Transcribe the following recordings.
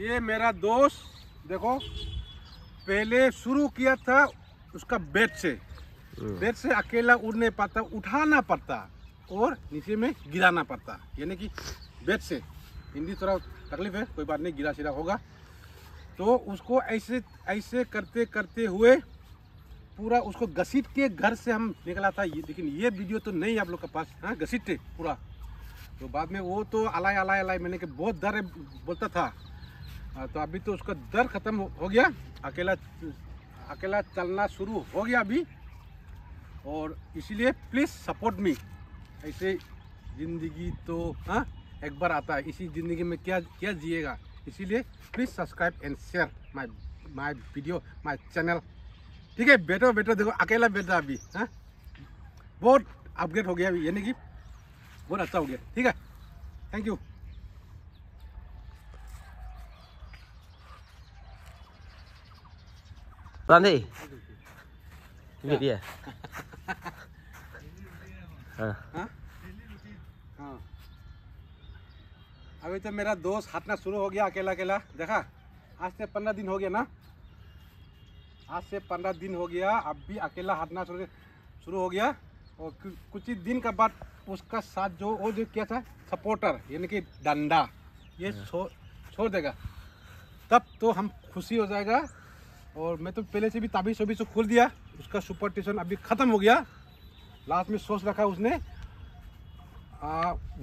ये मेरा दोस्त देखो पहले शुरू किया था उसका बेट से हाँ। बेट से अकेला उड़ नहीं पाता उठाना पड़ता और नीचे में गिराना पड़ता यानी कि बेट से हिंदी थोड़ा तकलीफ है कोई बात नहीं गिरा शिरा होगा तो उसको ऐसे ऐसे करते करते हुए पूरा उसको घसीट के घर से हम निकला था ये लेकिन ये वीडियो तो नहीं आप लोग के पास हाँ घसीटे पूरा तो बाद में वो तो अलाई अलाई अलाई मैंने के बहुत डर बोलता था हाँ, तो अभी तो उसका दर ख़त्म हो गया अकेला अकेला चलना शुरू हो गया अभी और इसीलिए प्लीज़ सपोर्ट मी ऐसे ज़िंदगी तो हाँ एक बार आता है इसी ज़िंदगी में क्या क्या जिएगा इसीलिए please subscribe and share my my video my channel ठीक है बेटो बेटो देखो अकेला बेटा अभी हाँ बहुत अपग्रेड हो गया अभी यानी कि बहुत अच्छा हो गया ठीक है थैंक यू रांधे मेरी है हाँ अभी तो मेरा दोस्त हटना शुरू हो गया अकेला अकेला देखा आज से पंद्रह दिन हो गया ना आज से पंद्रह दिन हो गया अब भी अकेला हटना शुरू शुरू हो गया और कुछ ही दिन के बाद उसका साथ जो वो जो क्या था सपोर्टर यानी कि डंडा ये हाँ। छोड़ देगा तब तो हम खुशी हो जाएगा और मैं तो पहले से भी ताबीज वबीज से खोल दिया उसका सुपरटिशन अभी ख़त्म हो गया लास्ट में सोच रखा उसने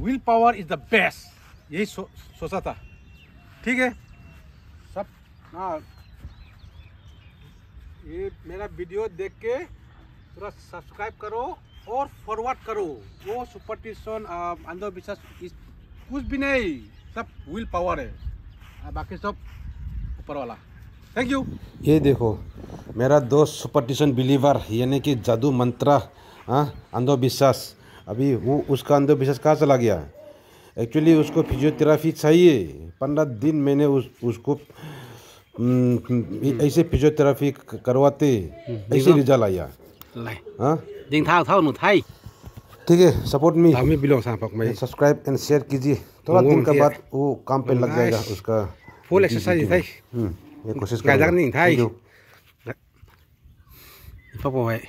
will power is the best यही सो, सोचा था ठीक है सब हाँ ये मेरा वीडियो देख के थोड़ा सब्सक्राइब करो और फॉरवर्ड करो वो सुपरटिशन अंधविश्वास कुछ भी नहीं सब विल पावर है बाकी सब ऊपर वाला थैंक यू ये देखो मेरा दोस्त सुपरटिशन बिलीवर यानी कि जादू मंत्र हाँ, अंधविश्वास अभी वो उसका अंधविश्वास कहाँ चला गया एक्चुअली उसको फिजियोथेरापी चाहिए पंद्रह दिन मैंने उस उसको हम्म, ऐसे फिजियोथेरापी करवाते हम्म, ऐसे रिजल्ट आया हाँ ठीक है सपोर्ट मी हमें बिलो सब्सक्राइब एंड शेयर कीजिए थोड़ा दिन के बाद वो काम पे लग जाएगा उसका फुल एक्सरसाइज การดังนิ่งไทยพ่อป่วย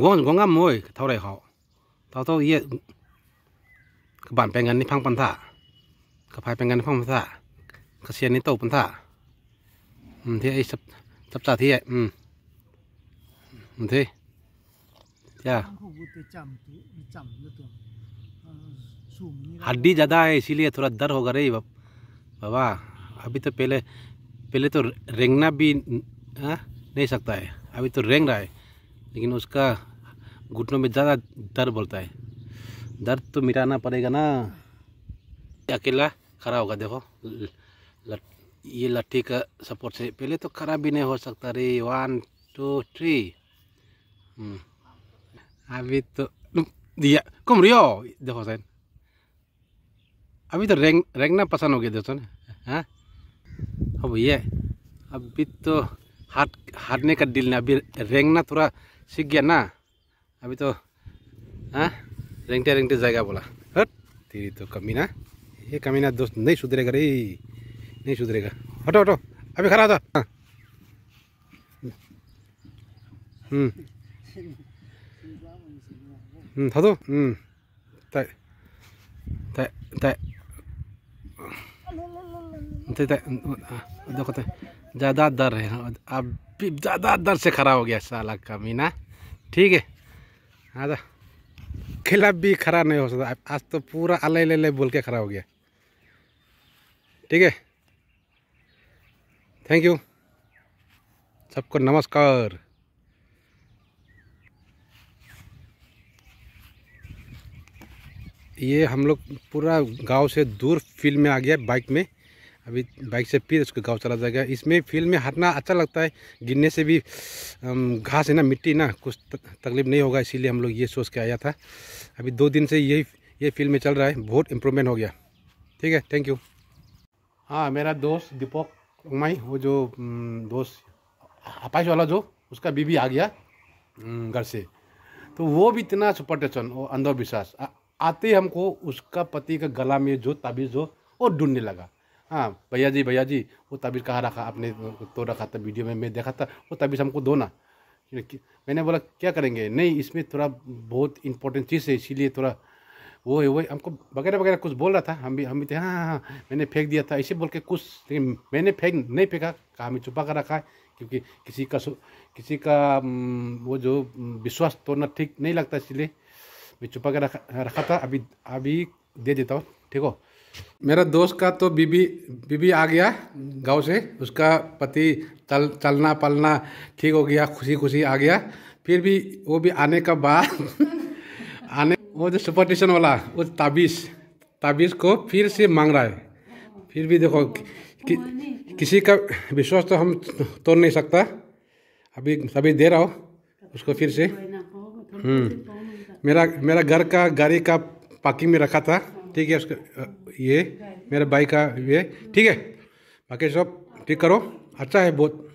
งวงงั้มมวยเท่าไรเขาเท่าเท่าเยอะกบานเป็นเงินในพังปัญธากับายเป็นเงินในพังปัญธากับเชียนในโตปัญธาอืมเทไอ้สับสับจ่าเทไออืมอืมเทย่าฮัดดี้จะได้ซีเลียสทุระดัดหัวกระไรแบบแบบว่าอบิทเพล पहले तो रेंगना भी आ, नहीं सकता है अभी तो रेंग रहा है लेकिन उसका घुटनों में ज़्यादा दर्द बोलता है दर्द तो मिटाना पड़ेगा ना अकेला खड़ा होगा देखो लट, ये लट्ठी का सपोर्ट से पहले तो खड़ा भी नहीं हो सकता रे वन टू थ्री अभी तो दिया कुम रियो देखो सैन अभी तो रेंग रेंगना पसंद हो गया दोस्तों हाँ अब भैया अभी तो हार हारने का दिल ना अभी रेंगना थोड़ा सीख गया ना अभी तो हाँ रेंगते रेंगते जाएगा बोला हट तेरी तो कमी ना ये कमी ना दोस्त नहीं सुधरेगा रे नहीं सुधरेगा हटो हटो अभी खड़ा था हाँ हम्म, हम्म हटो हम्म तय देखो तो ज़्यादा दर है अब भी ज़्यादा दर से खड़ा हो गया साला का मीना ठीक है हाँ तो खिलाफ भी खड़ा नहीं हो सकता आज तो पूरा अले ले ले बोल के खड़ा हो गया ठीक है थैंक यू सबको नमस्कार ये हम लोग पूरा गांव से दूर फील्ड में आ गया बाइक में अभी बाइक से फिर उसको गांव चला जाएगा इसमें फील्ड में हटना अच्छा लगता है गिरने से भी घास है ना मिट्टी ना कुछ तकलीफ नहीं होगा इसीलिए हम लोग ये सोच के आया था अभी दो दिन से यही ये फील्ड में चल रहा है बहुत इम्प्रूवमेंट हो गया ठीक है थैंक यू हाँ मेरा दोस्त दीपक माई वो जो दोस्त अपाइश वाला जो उसका बीवी आ गया घर से तो वो भी इतना सुपर टेंशन और अंधविश्वास आते ही हमको उसका पति का गला में जो ताबीज़ हो वो ढूंढने लगा हाँ भैया जी भैया जी वो ताबीज़ कहाँ रखा आपने तो रखा था वीडियो में मैं देखा था वो ताबीज़ हमको दो ना मैंने बोला क्या करेंगे नहीं इसमें थोड़ा बहुत इंपॉर्टेंट चीज़ है इसीलिए थोड़ा वो है वही हमको वगैरह वगैरह कुछ बोल रहा था हम भी हम भी थे हाँ हाँ हाँ मैंने फेंक दिया था ऐसे बोल के कुछ लेकिन मैंने फेंक नहीं फेंका कहा हमें छुपा कर रखा है क्योंकि किसी का किसी का वो जो विश्वास तोड़ना ठीक नहीं लगता इसलिए मैं छुपा के रखा रखा था अभी अभी दे देता हूँ ठीक हो मेरा दोस्त का तो बीबी बीबी आ गया गांव से उसका पति चल चलना पलना ठीक हो गया खुशी खुशी आ गया फिर भी वो भी आने का बाद आने वो जो सुपरटिशन वाला वो ताबीज़ ताबीज़ को फिर से मांग रहा है फिर भी देखो कि, किसी का विश्वास तो हम तोड़ नहीं सकता अभी अभी दे रहा हो उसको फिर से हम्म मेरा मेरा घर का गाड़ी का पार्किंग में रखा था ठीक है उसका ये मेरा बाइक का ये ठीक है बाकी सब ठीक करो अच्छा है बहुत